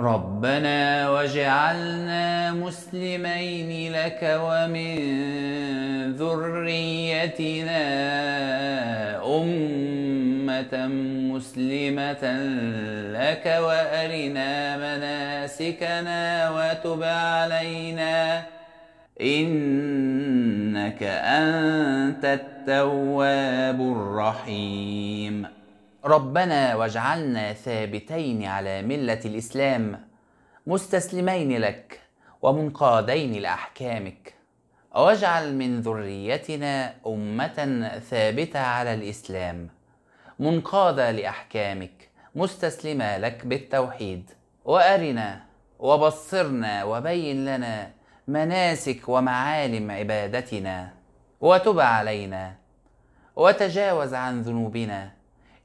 ربنا واجعلنا مسلمين لك ومن ذريتنا أمة مسلمة لك وأرنا مناسكنا وتب علينا إنك أنت التواب الرحيم ربنا واجعلنا ثابتين على ملة الإسلام مستسلمين لك ومنقادين لأحكامك واجعل من ذريتنا أمة ثابتة على الإسلام منقادة لأحكامك مستسلمة لك بالتوحيد وأرنا وبصرنا وبين لنا مناسك ومعالم عبادتنا وتب علينا وتجاوز عن ذنوبنا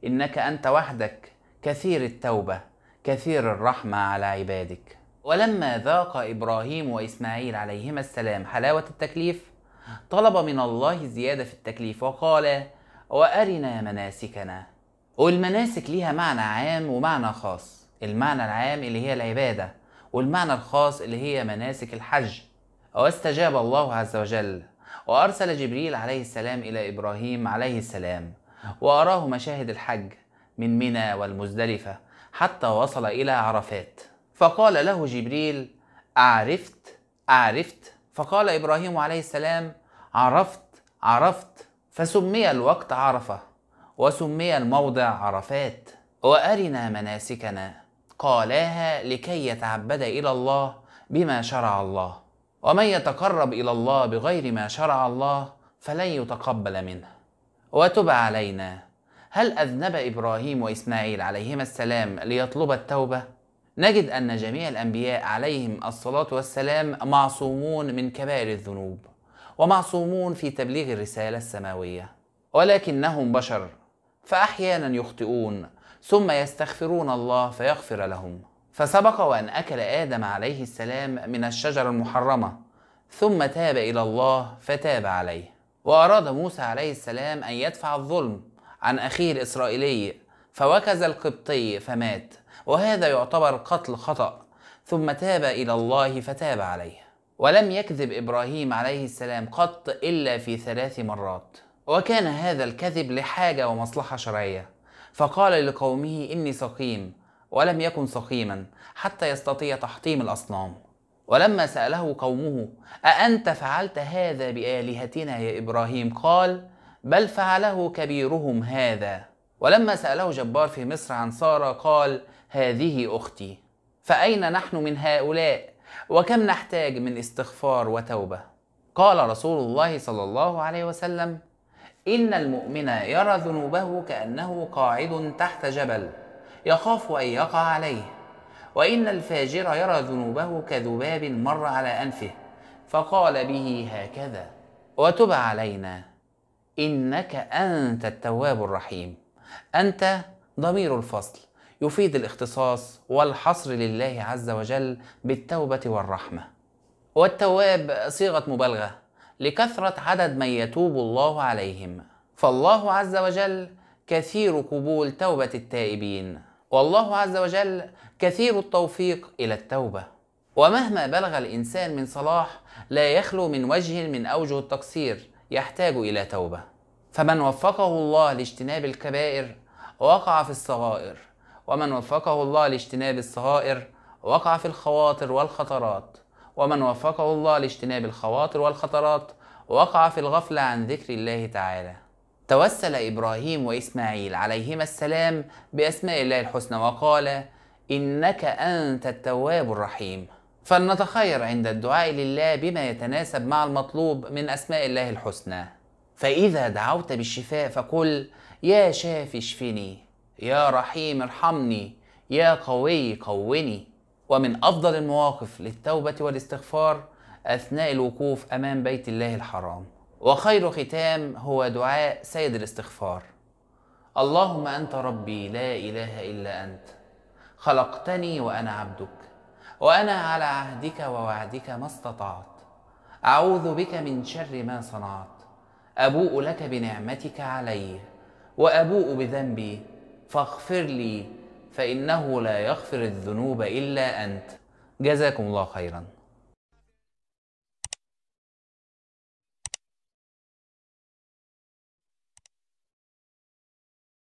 انك انت وحدك كثير التوبه كثير الرحمه على عبادك ولما ذاق ابراهيم واسماعيل عليهما السلام حلاوه التكليف طلب من الله زياده في التكليف وقال وارنا مناسكنا والمناسك ليها معنى عام ومعنى خاص المعنى العام اللي هي العباده والمعنى الخاص اللي هي مناسك الحج واستجاب الله عز وجل وارسل جبريل عليه السلام الى ابراهيم عليه السلام وأراه مشاهد الحج من منى والمزدلفة حتى وصل إلى عرفات فقال له جبريل أعرفت أعرفت فقال إبراهيم عليه السلام عرفت عرفت فسمي الوقت عرفة وسمي الموضع عرفات وأرنا مناسكنا قالاها لكي يتعبد إلى الله بما شرع الله ومن يتقرب إلى الله بغير ما شرع الله فلن يتقبل منه وتب علينا هل أذنب إبراهيم وإسماعيل عليهما السلام ليطلب التوبة؟ نجد أن جميع الأنبياء عليهم الصلاة والسلام معصومون من كبائر الذنوب ومعصومون في تبليغ الرسالة السماوية ولكنهم بشر فأحيانا يخطئون ثم يستغفرون الله فيغفر لهم فسبق وأن أكل آدم عليه السلام من الشجرة المحرمة ثم تاب إلى الله فتاب عليه وأراد موسى عليه السلام أن يدفع الظلم عن أخيه الإسرائيلي فوكز القبطي فمات وهذا يعتبر قتل خطأ ثم تاب إلى الله فتاب عليه ولم يكذب إبراهيم عليه السلام قط إلا في ثلاث مرات وكان هذا الكذب لحاجة ومصلحة شرعية فقال لقومه إني سقيم ولم يكن سقيما حتى يستطيع تحطيم الأصنام ولما سأله قومه أأنت فعلت هذا بآلهتنا يا إبراهيم قال بل فعله كبيرهم هذا ولما سأله جبار في مصر عن سارة قال هذه أختي فأين نحن من هؤلاء وكم نحتاج من استغفار وتوبة قال رسول الله صلى الله عليه وسلم إن المؤمن يرى ذنوبه كأنه قاعد تحت جبل يخاف أن يقع عليه وإن الفاجر يرى ذنوبه كذباب مر على أنفه فقال به هكذا وتب علينا إنك أنت التواب الرحيم أنت ضمير الفصل يفيد الاختصاص والحصر لله عز وجل بالتوبة والرحمة والتواب صيغة مبالغة لكثرة عدد من يتوب الله عليهم فالله عز وجل كثير قبول توبة التائبين والله عز وجل كثير التوفيق الى التوبه ومهما بلغ الانسان من صلاح لا يخلو من وجه من اوجه التقصير يحتاج الى توبه فمن وفقه الله لاجتناب الكبائر وقع في الصغائر ومن وفقه الله لاجتناب الصغائر وقع في الخواطر والخطرات ومن وفقه الله لاجتناب الخواطر والخطرات وقع في الغفله عن ذكر الله تعالى توسل إبراهيم وإسماعيل عليهما السلام بأسماء الله الحسنى وقال إنك أنت التواب الرحيم فلنتخير عند الدعاء لله بما يتناسب مع المطلوب من أسماء الله الحسنى فإذا دعوت بالشفاء فقل يا شافي اشفني يا رحيم ارحمني يا قوي قوني ومن أفضل المواقف للتوبة والاستغفار أثناء الوقوف أمام بيت الله الحرام وخير ختام هو دعاء سيد الاستغفار اللهم انت ربي لا اله الا انت خلقتني وانا عبدك وانا على عهدك ووعدك ما استطعت اعوذ بك من شر ما صنعت ابوء لك بنعمتك علي وابوء بذنبي فاغفر لي فانه لا يغفر الذنوب الا انت جزاكم الله خيرا